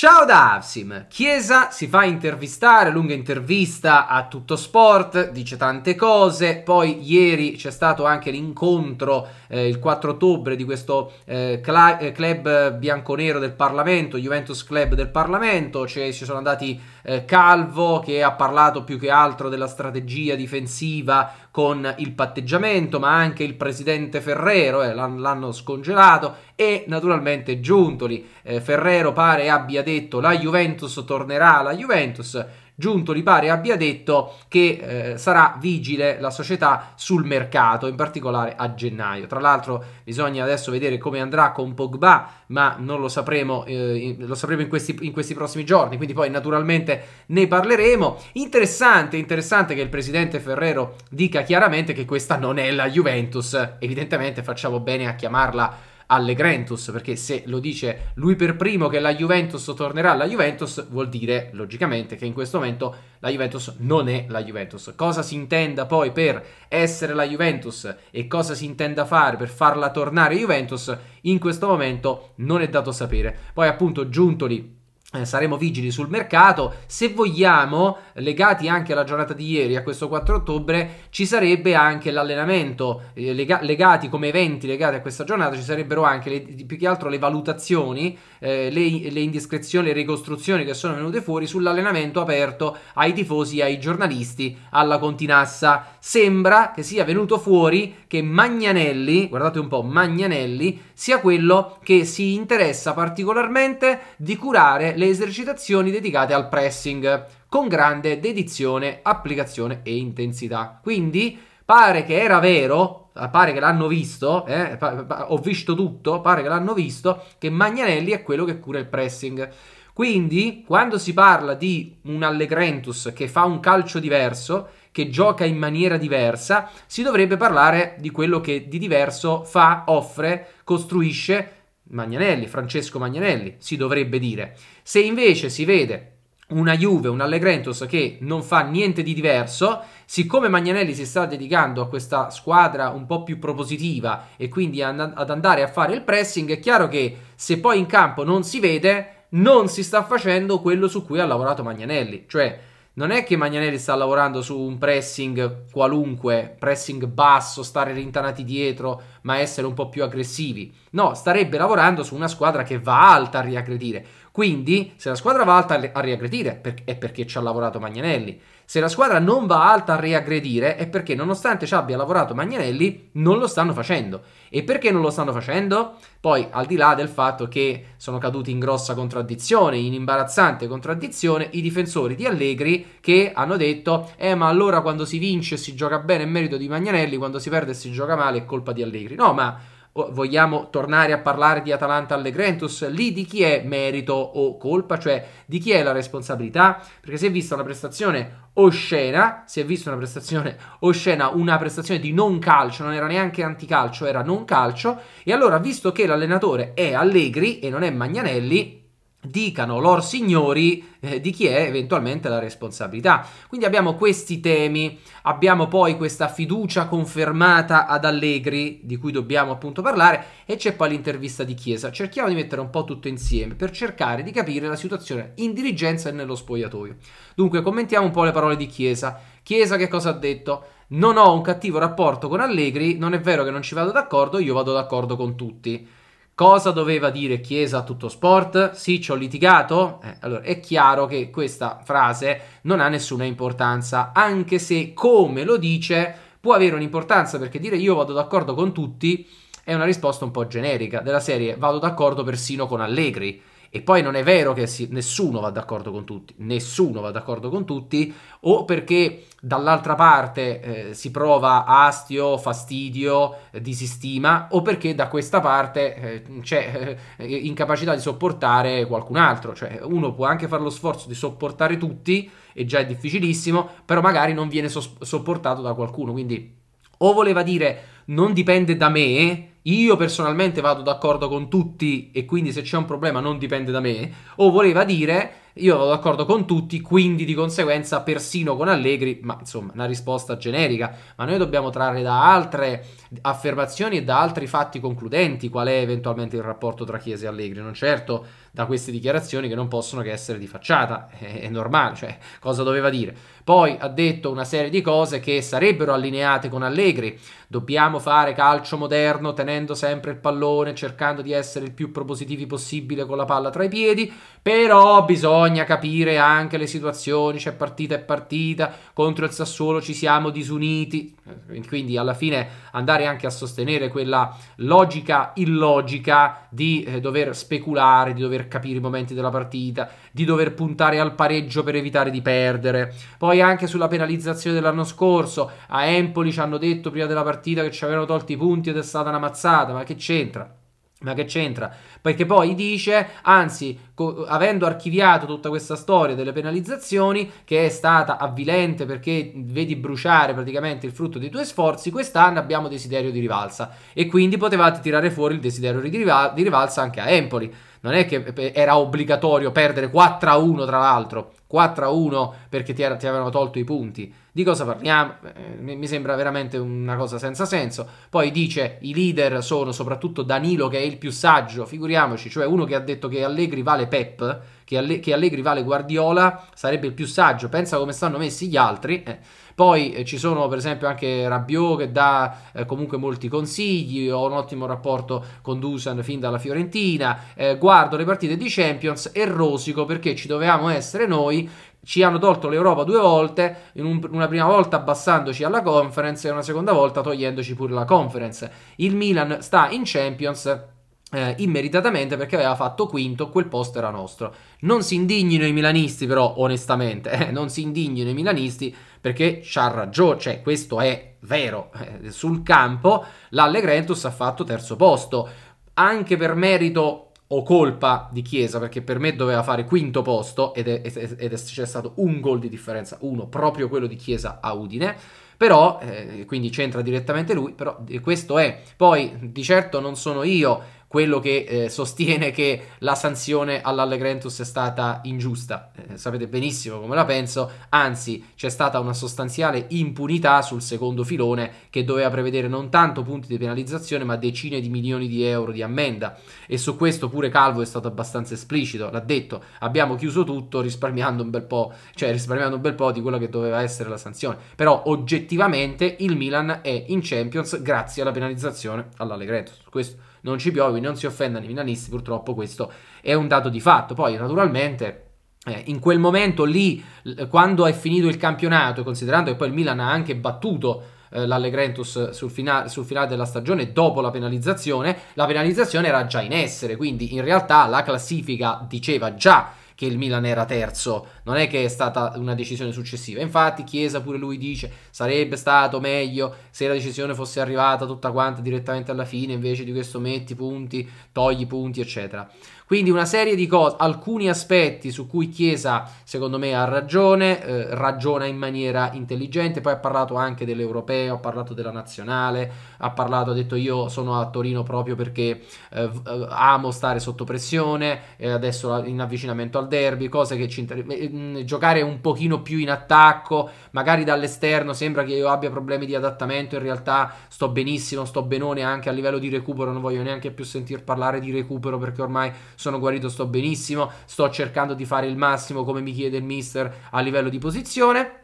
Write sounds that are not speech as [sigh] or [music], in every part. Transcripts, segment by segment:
Ciao da Avsim. Chiesa si fa intervistare, lunga intervista a Tutto Sport, dice tante cose, poi ieri c'è stato anche l'incontro eh, il 4 ottobre di questo eh, cl- eh, club bianconero del Parlamento, Juventus Club del Parlamento, cioè, ci sono andati eh, Calvo che ha parlato più che altro della strategia difensiva con il patteggiamento, ma anche il presidente Ferrero, eh, l'hanno scongelato, e naturalmente Giuntoli. Eh, Ferrero pare abbia detto la Juventus tornerà alla Juventus, giunto Giuntoli pare abbia detto che eh, sarà vigile la società sul mercato, in particolare a gennaio. Tra l'altro bisogna adesso vedere come andrà con Pogba, ma non lo sapremo, eh, lo sapremo in, questi, in, questi, prossimi giorni, quindi poi naturalmente ne parleremo. Interessante, interessante che il presidente Ferrero dica chiaramente che questa non è la Juventus, evidentemente facciamo bene a chiamarla alle all'Egrentus, perché se lo dice lui per primo che la Juventus tornerà alla Juventus, vuol dire logicamente che in questo momento la Juventus non è la Juventus. Cosa si intenda poi per essere la Juventus e cosa si intenda fare per farla tornare Juventus, in questo momento non è dato sapere. Poi appunto Giuntoli eh, saremo vigili sul mercato. Se vogliamo, legati anche alla giornata di ieri, a questo 4 ottobre, ci sarebbe anche l'allenamento. Eh, lega legati come eventi legati a questa giornata, ci sarebbero anche le, più che altro le valutazioni, eh, le, le, indiscrezioni, le ricostruzioni che sono venute fuori sull'allenamento aperto ai tifosi, ai giornalisti, alla Continassa. Sembra che sia venuto fuori che Magnanelli, guardate un po', Magnanelli sia quello che si interessa particolarmente di curare le esercitazioni dedicate al pressing con grande dedizione, applicazione e intensità. Quindi pare che era vero, eh, pare che l'hanno visto, eh, ho visto tutto, pare che l'hanno visto, che Magnanelli è quello che cura il pressing. Quindi, quando si parla di un Allegrentus che fa un calcio diverso, che gioca in maniera diversa, si dovrebbe parlare di quello che di diverso fa, offre, costruisce Magnanelli, Francesco Magnanelli, si dovrebbe dire. Se invece si vede una Juve, un Allegrentos che non fa niente di diverso, siccome Magnanelli si sta dedicando a questa squadra un po' più propositiva e quindi ad andare a fare il pressing, è chiaro che se poi in campo non si vede, non si sta facendo quello su cui ha lavorato Magnanelli, cioè non è che Magnanelli sta lavorando su un pressing qualunque, pressing basso, stare rintanati dietro, ma essere un po' più aggressivi. No, starebbe lavorando su una squadra che va alta a riaggredire. Quindi, se la squadra va alta a riaggredire, è perché ci ha lavorato Magnanelli. Se la squadra non va alta a riaggredire, è perché nonostante ci abbia lavorato Magnanelli, non lo stanno facendo. E perché non lo stanno facendo? Poi, al di là del fatto che sono caduti in grossa contraddizione, in imbarazzante contraddizione, i difensori di Allegri che hanno detto: Eh, ma allora quando si vince si gioca bene è merito di Magnanelli, quando si perde si gioca male è colpa di Allegri. No, ma vogliamo tornare a parlare di Atalanta Allegrentus, lì di chi è merito o colpa, cioè di chi è la responsabilità, perché si è vista una prestazione oscena, si è vista una prestazione oscena, una prestazione di non calcio, non era neanche anticalcio, era non calcio, e allora visto che l'allenatore è Allegri e non è Magnanelli, dicano lor signori eh, di chi è eventualmente la responsabilità. Quindi abbiamo questi temi, abbiamo poi questa fiducia confermata ad Allegri di cui dobbiamo appunto parlare e c'è poi l'intervista di Chiesa. Cerchiamo di mettere un po' tutto insieme per cercare di capire la situazione in dirigenza e nello spogliatoio. Dunque commentiamo un po' le parole di Chiesa. Chiesa che cosa ha detto? Non ho un cattivo rapporto con Allegri, non è vero che non ci vado d'accordo, io vado d'accordo con tutti. Cosa doveva dire Chiesa a tutto sport? Sì, ci ho litigato? Eh, allora è chiaro che questa frase non ha nessuna importanza, anche se come lo dice può avere un'importanza perché dire io vado d'accordo con tutti è una risposta un po' generica, della serie vado d'accordo persino con Allegri. E poi non è vero che si, nessuno va d'accordo con tutti, nessuno va d'accordo con tutti, o perché dall'altra parte eh, si prova astio, fastidio, eh, disistima, o perché da questa parte eh, c'è eh, incapacità di sopportare qualcun altro. Cioè uno può anche fare lo sforzo di sopportare tutti, e già è difficilissimo, però magari non viene so- sopportato da qualcuno. Quindi o voleva dire non dipende da me, io personalmente vado d'accordo con tutti e quindi se c'è un problema non dipende da me, o voleva dire io vado d'accordo con tutti, quindi di conseguenza persino con Allegri, ma insomma una risposta generica, ma noi dobbiamo trarre da altre affermazioni e da altri fatti concludenti qual è eventualmente il rapporto tra Chiesa e Allegri, non certo da queste dichiarazioni che non possono che essere di facciata, [laughs] è, è normale, cioè cosa doveva dire. Poi ha detto una serie di cose che sarebbero allineate con Allegri, dobbiamo fare calcio moderno tenendo sempre il pallone, cercando di essere il più propositivi possibile con la palla tra i piedi, però bisogna capire anche le situazioni, c'è partita e partita, contro il Sassuolo ci siamo disuniti, eh, quindi alla fine andare anche a sostenere quella logica illogica di eh, dover speculare, di dover capire i momenti della partita, di dover puntare al pareggio per evitare di perdere. Poi anche sulla penalizzazione dell'anno scorso, a Empoli ci hanno detto prima della partita che ci avevano tolti i punti ed è stata una mazzata, ma che c'entra? Ma che c'entra? Perché poi dice, anzi, avendo archiviato tutta questa storia delle penalizzazioni, che è stata avvilente perché vedi bruciare praticamente il frutto dei tuoi sforzi, quest'anno abbiamo desiderio di rivalsa. E quindi potevate tirare fuori il desiderio di, rival- di rivalsa anche a Empoli. Non è che eh, era obbligatorio perdere 4-1, tra l'altro. 4-1 perché ti, era- ti avevano tolto i punti. Di cosa parliamo? Eh, mi sembra veramente una cosa senza senso. Poi dice i leader sono soprattutto Danilo che è il più saggio, figuriamoci, cioè uno che ha detto che Allegri vale Pep, che, Alle- che Allegri vale Guardiola, sarebbe il più saggio, pensa come stanno messi gli altri. Eh. Poi eh, ci sono per esempio anche Rabiot che dà eh, comunque molti consigli, ho un ottimo rapporto con Dusan fin dalla Fiorentina, eh, guardo le partite di Champions e rosico perché ci dovevamo essere noi ci hanno tolto l'Europa due volte, un, una prima volta abbassandoci alla conference e una seconda volta togliendoci pure la conference. Il Milan sta in Champions. Eh, immeritatamente perché aveva fatto quinto, quel posto era nostro. Non si indignino i milanisti, però, onestamente, eh, non si indignino i milanisti perché c'ha ragione, cioè questo è vero. Eh, sul campo l'Allegrentus ha fatto terzo posto, anche per merito o colpa di Chiesa, perché per me doveva fare quinto posto ed, è, ed, è, c'è stato un gol di differenza, uno, proprio quello di Chiesa a Udine, però, eh, quindi c'entra direttamente lui, però questo è. Poi, di certo non sono io quello che eh, sostiene che la sanzione all'Allegrentus è stata ingiusta. Eh, sapete benissimo come la penso, anzi c'è stata una sostanziale impunità sul secondo filone che doveva prevedere non tanto punti di penalizzazione ma decine di milioni di euro di ammenda e su questo pure Calvo è stato abbastanza esplicito, l'ha detto, abbiamo chiuso tutto risparmiando un bel po', cioè risparmiando un bel po' di quella che doveva essere la sanzione, però oggettivamente il Milan è in Champions grazie alla penalizzazione all'Allegretto. Questo non ci piove, non si offendano i milanisti, purtroppo questo è un dato di fatto. Poi naturalmente eh, in quel momento lì, quando è finito il campionato, considerando che poi il Milan ha anche battuto eh, l'Allegrentus sul, fina- sul, finale della stagione dopo la penalizzazione, la penalizzazione era già in essere, quindi in realtà la classifica diceva già che il Milan era terzo, non è che è stata una decisione successiva. Infatti Chiesa pure lui dice sarebbe stato meglio se la decisione fosse arrivata tutta quanta direttamente alla fine invece di questo metti punti, togli punti, eccetera. Quindi una serie di cose, alcuni aspetti su cui Chiesa secondo me ha ragione, eh, ragiona in maniera intelligente, poi ha parlato anche dell'europeo, ha parlato della nazionale, ha parlato, ha detto io sono a Torino proprio perché eh, eh amo stare sotto pressione, eh, adesso in avvicinamento al derby, cose che ci inter- eh, mm, giocare un pochino più in attacco, magari dall'esterno sembra che io abbia problemi di adattamento, in realtà sto benissimo, sto benone anche a livello di recupero, non voglio neanche più sentir parlare di recupero perché ormai sono guarito, sto benissimo, sto cercando di fare il massimo come mi chiede il mister a livello di posizione.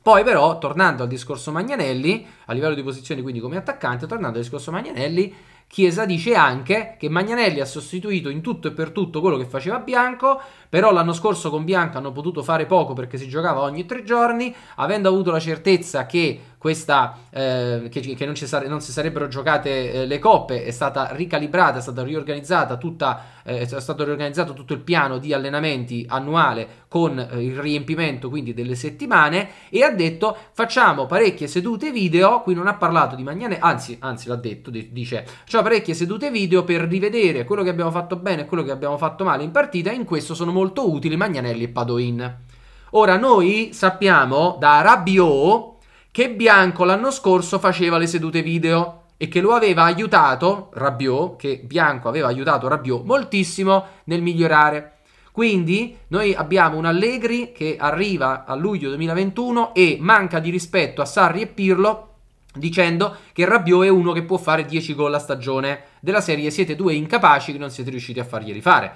Poi però, tornando al discorso Magnanelli, a livello di posizione quindi come attaccante, tornando al discorso Magnanelli, Chiesa dice anche che Magnanelli ha sostituito in tutto e per tutto quello che faceva Bianco, però l'anno scorso con Bianco hanno potuto fare poco perché si giocava ogni tre giorni, avendo avuto la certezza che questa, eh, che, che non, sare- non, si sarebbero giocate eh, le coppe, è stata ricalibrata, è stata riorganizzata tutta, eh, è stato riorganizzato tutto il piano di allenamenti annuale con eh, il riempimento quindi delle settimane e ha detto facciamo parecchie sedute video, qui non ha parlato di Magnane, anzi, anzi l'ha detto, dice facciamo parecchie sedute video per rivedere quello che abbiamo fatto bene e quello che abbiamo fatto male in partita, in questo sono molto utili Magnanelli e Padoin. Ora noi sappiamo da Rabiot che Bianco l'anno scorso faceva le sedute video e che lo aveva aiutato, Rabiot, che Bianco aveva aiutato Rabiot moltissimo nel migliorare. Quindi noi abbiamo un Allegri che arriva a luglio 2021 e manca di rispetto a Sarri e Pirlo dicendo che Rabiot è uno che può fare 10 gol a stagione della serie siete due incapaci che non siete riusciti a farglieli fare.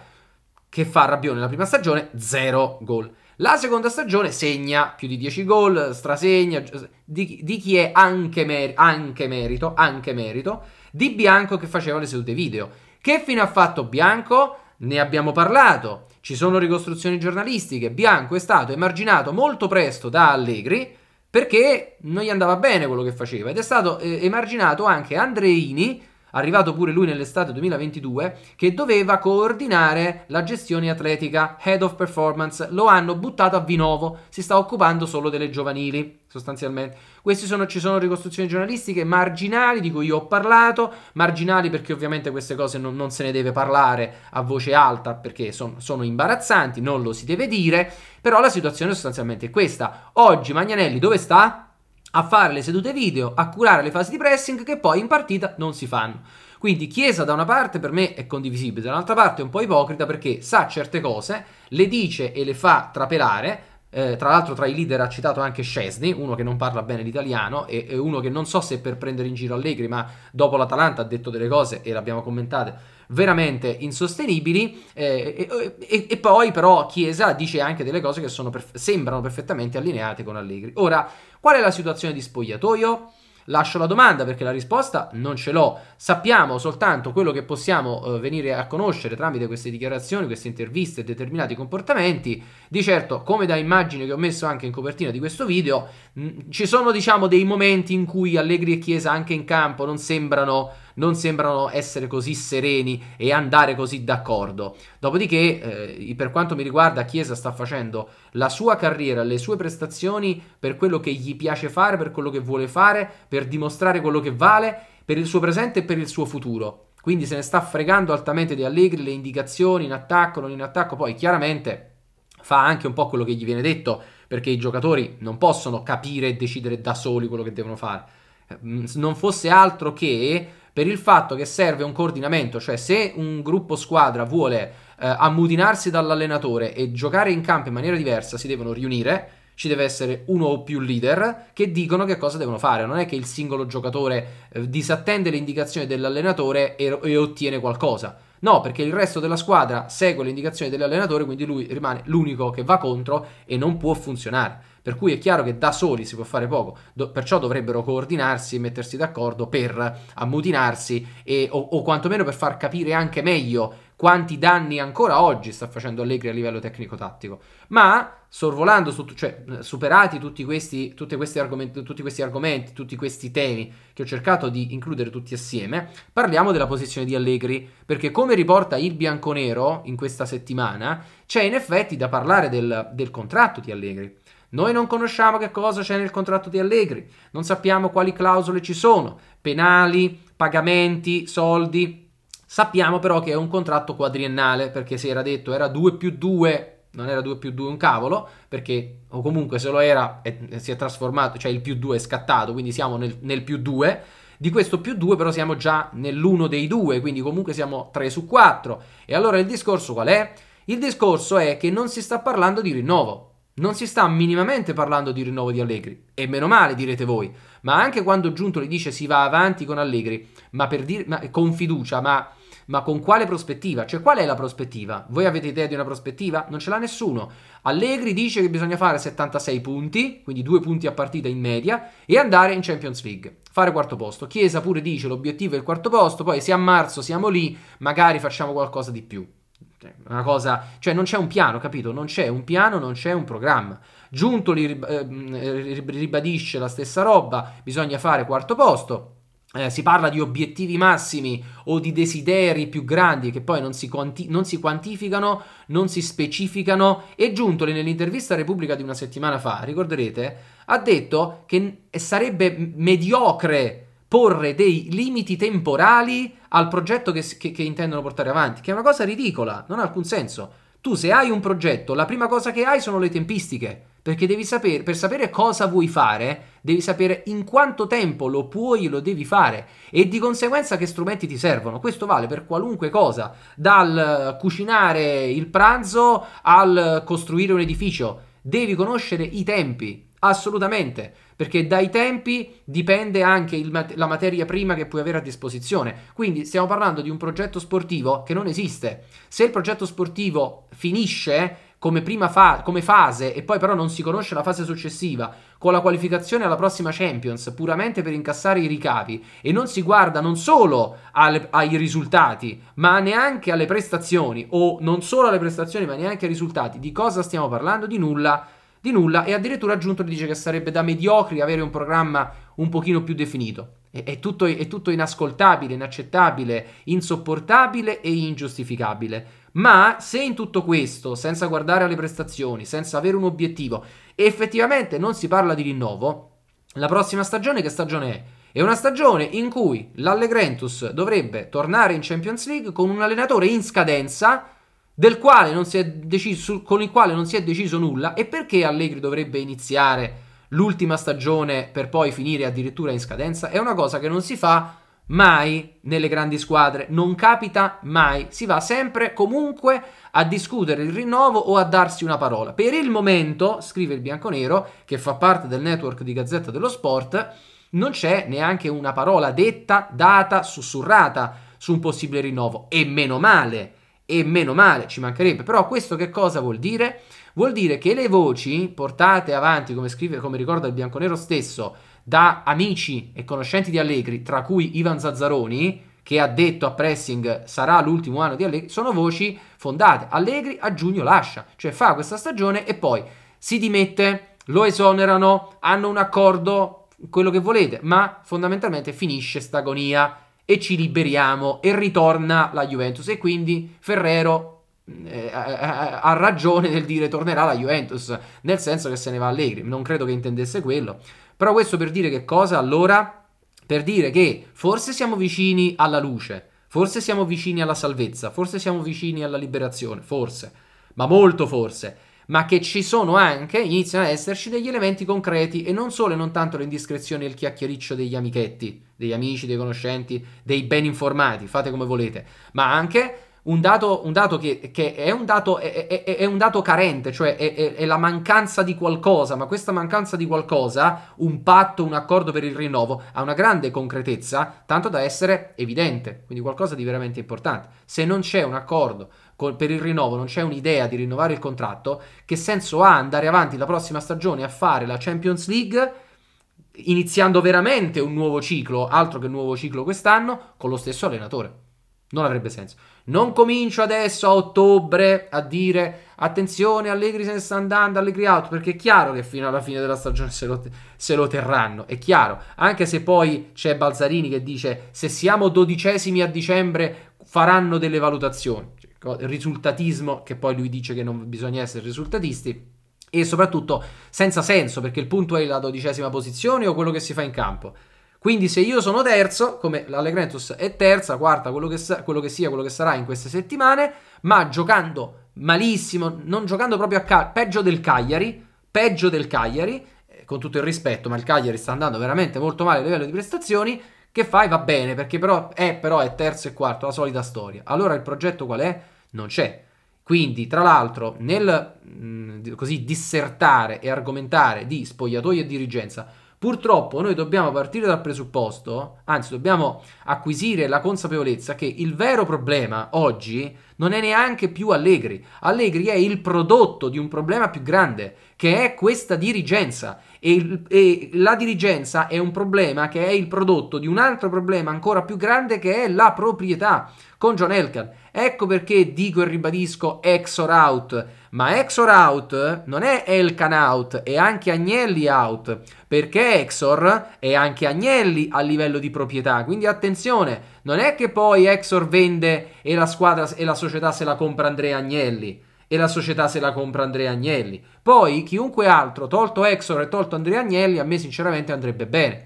Che fa Rabiot nella prima stagione? Zero gol. La seconda stagione segna più di 10 gol, strasegna, di, di chi è anche, mer- anche merito, anche merito, di Bianco che faceva le sedute video. Che fine ha fatto Bianco? Ne abbiamo parlato, ci sono ricostruzioni giornalistiche, Bianco è stato emarginato molto presto da Allegri perché non gli andava bene quello che faceva ed è stato eh, emarginato anche Andreini arrivato pure lui nell'estate 2022, che doveva coordinare la gestione atletica, head of performance, lo hanno buttato a Vinovo, si sta occupando solo delle giovanili sostanzialmente. Queste sono, ci sono ricostruzioni giornalistiche marginali di cui io ho parlato, marginali perché ovviamente queste cose non, non se ne deve parlare a voce alta perché son, sono imbarazzanti, non lo si deve dire, però la situazione sostanzialmente è questa. Oggi Magnanelli dove sta? a fare le sedute video, a curare le fasi di pressing che poi in partita non si fanno. Quindi Chiesa da una parte per me è condivisibile, dall'altra parte è un po' ipocrita perché sa certe cose, le dice e le fa trapelare, eh, tra l'altro tra i leader ha citato anche Scesni, uno che non parla bene l'italiano e, e, uno che non so se è per prendere in giro Allegri, ma dopo l'Atalanta ha detto delle cose e le abbiamo commentate veramente insostenibili eh, e, e, poi però Chiesa dice anche delle cose che perf- sembrano perfettamente allineate con Allegri. Ora, qual è la situazione di spogliatoio? Lascio la domanda perché la risposta non ce l'ho. Sappiamo soltanto quello che possiamo eh, venire a conoscere tramite queste dichiarazioni, queste interviste e determinati comportamenti. Di certo, come da immagine che ho messo anche in copertina di questo video, mh, mm, ci sono diciamo dei momenti in cui Allegri e Chiesa anche in campo non sembrano non sembrano essere così sereni e andare così d'accordo. Dopodiché, eh, per quanto mi riguarda, Chiesa sta facendo la sua carriera, le sue prestazioni per quello che gli piace fare, per quello che vuole fare, per dimostrare quello che vale, per il suo presente e per il suo futuro. Quindi se ne sta fregando altamente di Allegri, le indicazioni in attacco, non in attacco, poi chiaramente fa anche un po' quello che gli viene detto, perché i giocatori non possono capire e decidere da soli quello che devono fare. Eh, mm, non fosse altro che per il fatto che serve un coordinamento, cioè se un gruppo squadra vuole eh, ammutinarsi dall'allenatore e giocare in campo in maniera diversa, si devono riunire, ci deve essere uno o più leader che dicono che cosa devono fare. Non è che il singolo giocatore eh, disattende le indicazioni dell'allenatore e, e, ottiene qualcosa. No, perché il resto della squadra segue le indicazioni dell'allenatore, quindi lui rimane l'unico che va contro e non può funzionare. Per cui è chiaro che da soli si può fare poco, do- perciò dovrebbero coordinarsi e mettersi d'accordo per ammutinarsi e, o, o quantomeno per far capire anche meglio quanti danni ancora oggi sta facendo Allegri a livello tecnico-tattico. Ma sorvolando, su, cioè superati tutti questi, questi argomenti, tutti questi argomenti, tutti questi temi che ho cercato di includere tutti assieme, parliamo della posizione di Allegri, perché come riporta il Bianconero in questa settimana, c'è in effetti da parlare del, del contratto di Allegri noi non conosciamo che cosa c'è nel contratto di Allegri, non sappiamo quali clausole ci sono, penali, pagamenti, soldi. Sappiamo però che è un contratto quadriennale, perché si era detto era 2 più 2, non era 2 più 2 un cavolo, perché o comunque se lo era è, si è trasformato, cioè il più 2 è scattato, quindi siamo nel, nel più 2. Di questo più 2 però siamo già nell'uno dei due, quindi comunque siamo 3 su 4. E allora il discorso qual è? Il discorso è che non si sta parlando di rinnovo, non si sta minimamente parlando di rinnovo di Allegri, e meno male direte voi, ma anche quando Giunto Giuntoli dice si va avanti con Allegri, ma, dire, ma con fiducia, ma, ma, con quale prospettiva? Cioè qual è la prospettiva? Voi avete idea di una prospettiva? Non ce l'ha nessuno. Allegri dice che bisogna fare 76 punti, quindi due punti a partita in media, e andare in Champions League, fare quarto posto. Chiesa pure dice l'obiettivo è il quarto posto, poi se a marzo siamo lì, magari facciamo qualcosa di più. Una cosa, cioè non c'è un piano, capito? Non c'è un piano, non c'è un programma. Giuntoli eh, eh, ribadisce la stessa roba, bisogna fare quarto posto. Eh, si parla di obiettivi massimi o di desideri più grandi che poi non si, quanti- non si quantificano, non si specificano. E Giuntoli, nell'intervista a Repubblica di una settimana fa, ricorderete, ha detto che sarebbe mediocre porre dei limiti temporali al progetto che, che, che intendono portare avanti, che è una cosa ridicola, non ha alcun senso. Tu se hai un progetto, la prima cosa che hai sono le tempistiche, perché devi sapere, per sapere cosa vuoi fare, devi sapere in quanto tempo lo puoi e lo devi fare e di conseguenza che strumenti ti servono. Questo vale per qualunque cosa, dal eh, cucinare il pranzo al costruire un edificio. Devi conoscere i tempi, Assolutamente, perché dai tempi dipende anche mat- la materia prima che puoi avere a disposizione. Quindi stiamo parlando di un progetto sportivo che non esiste. Se il progetto sportivo finisce come, fa- come fase e poi però non si conosce la fase successiva, con la qualificazione alla prossima Champions puramente per incassare i ricavi e non si guarda non solo alle, ai risultati, ma neanche alle prestazioni o non solo alle prestazioni, ma neanche ai risultati, di cosa stiamo parlando? Di nulla di nulla e addirittura aggiunto dice che sarebbe da mediocri avere un programma un pochino più definito. È, è, tutto, è tutto inascoltabile, inaccettabile, insopportabile e ingiustificabile. Ma se in tutto questo, senza guardare alle prestazioni, senza avere un obiettivo, effettivamente non si parla di rinnovo, la prossima stagione che stagione è? È una stagione in cui l'Allegrentus dovrebbe tornare in Champions League con un allenatore in scadenza del quale non si è deciso, con il quale non si è deciso nulla e perché Allegri dovrebbe iniziare l'ultima stagione per poi finire addirittura in scadenza è una cosa che non si fa mai nelle grandi squadre, non capita mai, si va sempre comunque a discutere il rinnovo o a darsi una parola. Per il momento, scrive il Bianconero, che fa parte del network di Gazzetta dello Sport, non c'è neanche una parola detta, data, sussurrata su un possibile rinnovo e meno male e meno male, ci mancherebbe. Però questo che cosa vuol dire? Vuol dire che le voci portate avanti, come, scrive, come ricorda il bianconero stesso, da amici e conoscenti di Allegri, tra cui Ivan Zazzaroni, che ha detto a Pressing sarà l'ultimo anno di Allegri, sono voci fondate. Allegri a giugno lascia, cioè fa questa stagione e poi si dimette, lo esonerano, hanno un accordo, quello che volete, ma fondamentalmente finisce stagonia e ci liberiamo e ritorna la Juventus e quindi Ferrero mm, eh, ha, ha ragione nel dire tornerà la Juventus, nel senso che se ne va Allegri, non credo che intendesse quello. Però questo per dire che cosa allora? Per dire che forse siamo vicini alla luce, forse siamo vicini alla salvezza, forse siamo vicini alla liberazione, forse, ma molto forse ma che ci sono anche, iniziano ad esserci degli elementi concreti e non solo e non tanto le indiscrezioni e il chiacchiericcio degli amichetti, degli amici, dei conoscenti, dei ben informati, fate come volete, ma anche un dato, un dato che, che, è, un dato, è, è, è un dato carente, cioè è, la mancanza di qualcosa, ma questa mancanza di qualcosa, un patto, un accordo per il rinnovo, ha una grande concretezza, tanto da essere evidente, quindi qualcosa di veramente importante. Se non c'è un accordo con, per il rinnovo non c'è un'idea di rinnovare il contratto, che senso ha andare avanti la prossima stagione a fare la Champions League? Iniziando veramente un nuovo ciclo, altro che un nuovo ciclo quest'anno, con lo stesso allenatore. Non avrebbe senso. Non comincio adesso a ottobre a dire attenzione, Allegri se ne sta andando, Allegri out, perché è chiaro che fino alla fine della stagione se lo, se lo terranno, è chiaro. Anche se poi c'è Balzarini che dice se siamo dodicesimi a dicembre faranno delle valutazioni risultatismo, che poi lui dice che non bisogna essere risultatisti, e soprattutto senza senso, perché il punto è la dodicesima posizione o quello che si fa in campo. Quindi se io sono terzo, come l'Allegrentus è terza, quarta, quello che, sa- quello che sia, quello che sarà in queste settimane, ma giocando malissimo, non giocando proprio a calcio, peggio del Cagliari, peggio del Cagliari, eh, con tutto il rispetto, ma il Cagliari sta andando veramente molto male a livello di prestazioni, che fai va bene, perché però è, però è terzo e quarto, la solita storia. Allora il progetto qual è? non c'è. Quindi, tra l'altro, nel mh, mm, così dissertare e argomentare di spogliatoio e dirigenza, purtroppo noi dobbiamo partire dal presupposto, anzi dobbiamo acquisire la consapevolezza che il vero problema oggi non è neanche più Allegri. Allegri è il prodotto di un problema più grande, che è questa dirigenza e, e, la dirigenza è un problema che è il prodotto di un altro problema ancora più grande che è la proprietà con John Elkan. Ecco perché dico e ribadisco Exor out, ma Exor out non è Elkan out, è anche Agnelli out, perché Exor è anche Agnelli a livello di proprietà, quindi attenzione, non è che poi Exor vende e la squadra e la società se la compra Andrea Agnelli e la società se la compra Andrea Agnelli. Poi chiunque altro, tolto Exor e tolto Andrea Agnelli, a me sinceramente andrebbe bene.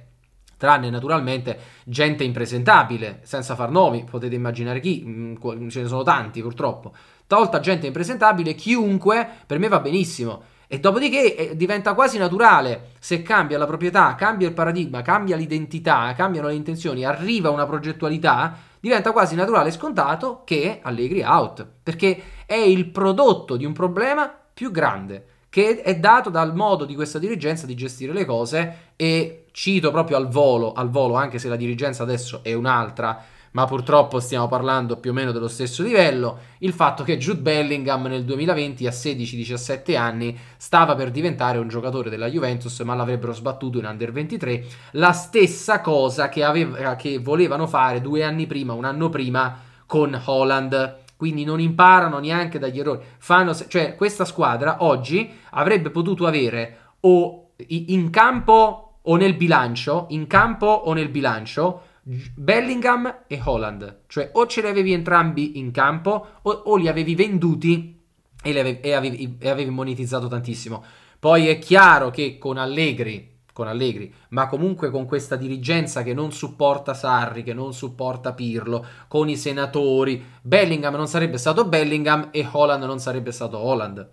Tranne naturalmente gente impresentabile, senza far nomi, potete immaginare chi, mm, ce ne sono tanti purtroppo. Tolta gente impresentabile, chiunque per me va benissimo. E dopodiché eh, diventa quasi naturale se cambia la proprietà, cambia il paradigma, cambia l'identità, cambiano le intenzioni, arriva una progettualità diventa quasi naturale e scontato che Allegri out, perché è il prodotto di un problema più grande che è dato dal modo di questa dirigenza di gestire le cose e cito proprio al volo, al volo anche se la dirigenza adesso è un'altra ma purtroppo stiamo parlando più o meno dello stesso livello, il fatto che Jude Bellingham nel 2020 a 16-17 anni stava per diventare un giocatore della Juventus, ma l'avrebbero sbattuto in Under 23, la stessa cosa che, aveva, che volevano fare due anni prima, un anno prima con Holland quindi non imparano neanche dagli errori. Fanno, cioè, questa squadra oggi avrebbe potuto avere o in campo o nel bilancio, in campo o nel bilancio, Bellingham e Holland, cioè o ce li avevi entrambi in campo o, o li avevi venduti e, avevi, e, avevi, e avevi monetizzato tantissimo. Poi è chiaro che con Allegri con Allegri, ma comunque con questa dirigenza che non supporta Sarri, che non supporta Pirlo, con i senatori, Bellingham non sarebbe stato Bellingham e Holland non sarebbe stato Holland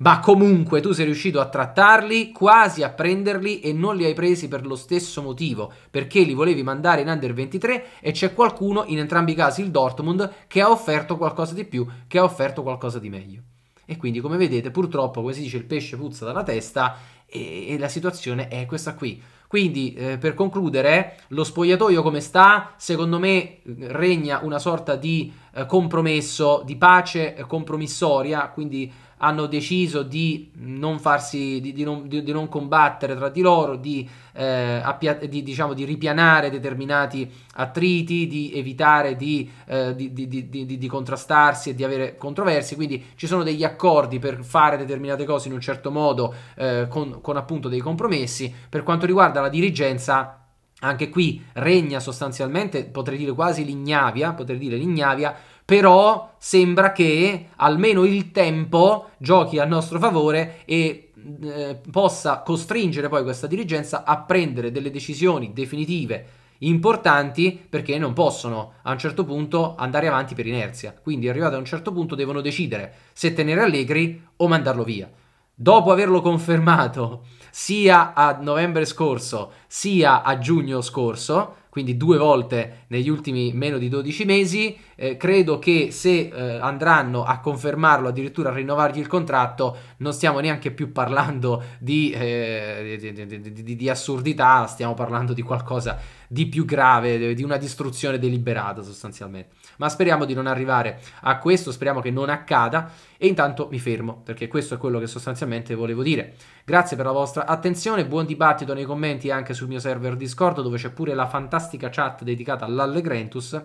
ma comunque tu sei riuscito a trattarli, quasi a prenderli e non li hai presi per lo stesso motivo, perché li volevi mandare in under 23 e c'è qualcuno, in entrambi i casi il Dortmund, che ha offerto qualcosa di più, che ha offerto qualcosa di meglio. E quindi come vedete purtroppo, come si dice, il pesce puzza dalla testa e, e la situazione è questa qui. Quindi eh, per concludere, lo spogliatoio come sta? Secondo me eh, regna una sorta di eh, compromesso, di pace eh, compromissoria, quindi hanno deciso di non farsi, di, di, non, di, di non, combattere tra di loro, di, eh, appia, diciamo, ripianare determinati attriti, di evitare eh, di, contrastarsi e di avere controversie, quindi ci sono degli accordi per fare determinate cose in un certo modo eh, con, con appunto dei compromessi. Per quanto riguarda la dirigenza, anche qui regna sostanzialmente, potrei dire quasi l'ignavia, potrei dire l'ignavia, però sembra che almeno il tempo giochi a nostro favore e eh, possa costringere poi questa dirigenza a prendere delle decisioni definitive importanti perché non possono a un certo punto andare avanti per inerzia. Quindi arrivati a un certo punto devono decidere se tenere Allegri o mandarlo via dopo averlo confermato sia a novembre scorso sia a giugno scorso, quindi due volte negli ultimi meno di 12 mesi, eh, credo che se eh, andranno a confermarlo, addirittura a rinnovargli il contratto, non stiamo neanche più parlando di, eh, di, di, di assurdità, stiamo parlando di qualcosa di più grave, di una distruzione deliberata sostanzialmente. Ma speriamo di non arrivare a questo, speriamo che non accada e intanto mi fermo perché questo è quello che sostanzialmente volevo dire. Grazie per la vostra attenzione, buon dibattito nei commenti anche sul mio server Discord dove c'è pure la fantastica chat dedicata all'Allegrentus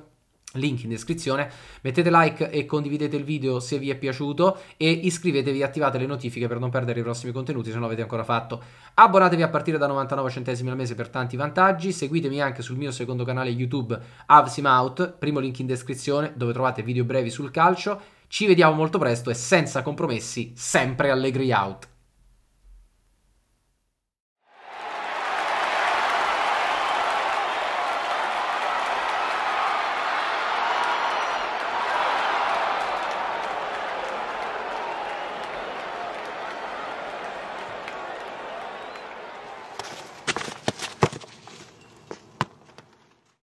link in descrizione, mettete like e condividete il video se vi è piaciuto e iscrivetevi e attivate le notifiche per non perdere i prossimi contenuti se non l'avete ancora fatto. Abbonatevi a partire da 99 centesimi al mese per tanti vantaggi, seguitemi anche sul mio secondo canale YouTube Avsimout, primo link in descrizione dove trovate video brevi sul calcio. Ci vediamo molto presto e senza compromessi, sempre Allegri Out.